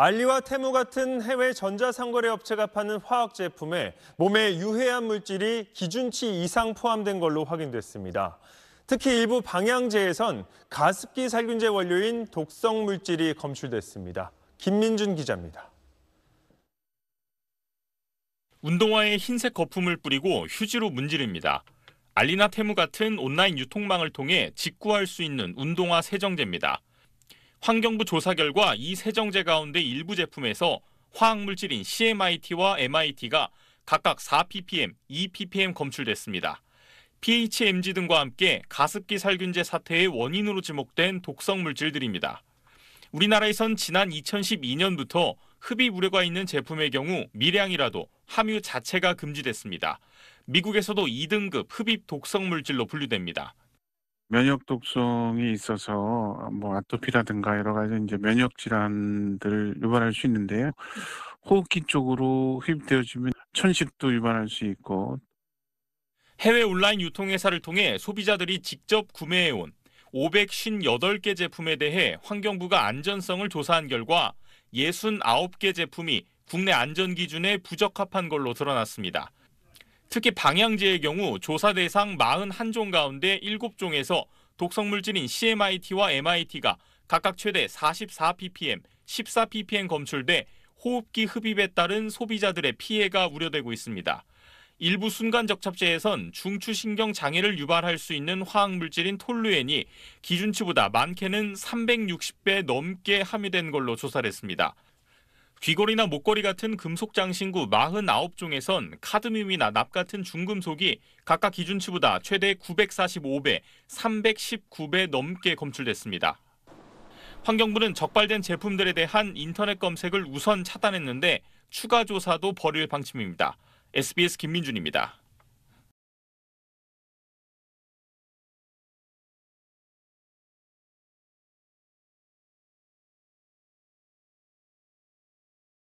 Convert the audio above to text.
알리와 테무 같은 해외 전자상거래 업체가 파는 화학 제품에 몸에 유해한 물질이 기준치 이상 포함된 걸로 확인됐습니다. 특히 일부 방향제에선 가습기 살균제 원료인 독성 물질이 검출됐습니다. 김민준 기자입니다. 운동화에 흰색 거품을 뿌리고 휴지로 문지릅니다. 알리나 테무 같은 온라인 유통망을 통해 직구할 수 있는 운동화 세정제입니다. 환경부 조사 결과 이 세정제 가운데 일부 제품에서 화학물질인 CMIT와 MIT가 각각 4ppm, 2ppm 검출됐습니다. PHMG 등과 함께 가습기 살균제 사태의 원인으로 지목된 독성 물질들입니다. 우리나라에선 지난 2012년부터 흡입 우려가 있는 제품의 경우 미량이라도 함유 자체가 금지됐습니다. 미국에서도 2등급 흡입 독성 물질로 분류됩니다. 면역 독성이 있어서 뭐 아토피라든가 여러 가지 이제 면역 질환들을 유발할 수 있는데요. 호흡기 쪽으로 흡입되어지면 천식도 유발할 수 있고 해외 온라인 유통회사를 통해 소비자들이 직접 구매해온 558개 제품에 대해 환경부가 안전성을 조사한 결과 69개 제품이 국내 안전 기준에 부적합한 걸로 드러났습니다. 특히 방향제의 경우 조사 대상 41종 가운데 7종에서 독성물질인 CMIT와 MIT가 각각 최대 44ppm, 14ppm 검출돼 호흡기 흡입에 따른 소비자들의 피해가 우려되고 있습니다. 일부 순간 적착제에선 중추신경 장애를 유발할 수 있는 화학물질인 톨루엔이 기준치보다 많게는 360배 넘게 함유된 걸로 조사 했습니다. 귀걸이나 목걸이 같은 금속 장신구 49종에선 카드뮴이나 납 같은 중금속이 각각 기준치보다 최대 945배, 319배 넘게 검출됐습니다. 환경부는 적발된 제품들에 대한 인터넷 검색을 우선 차단했는데 추가 조사도 벌일 방침입니다. SBS 김민준입니다.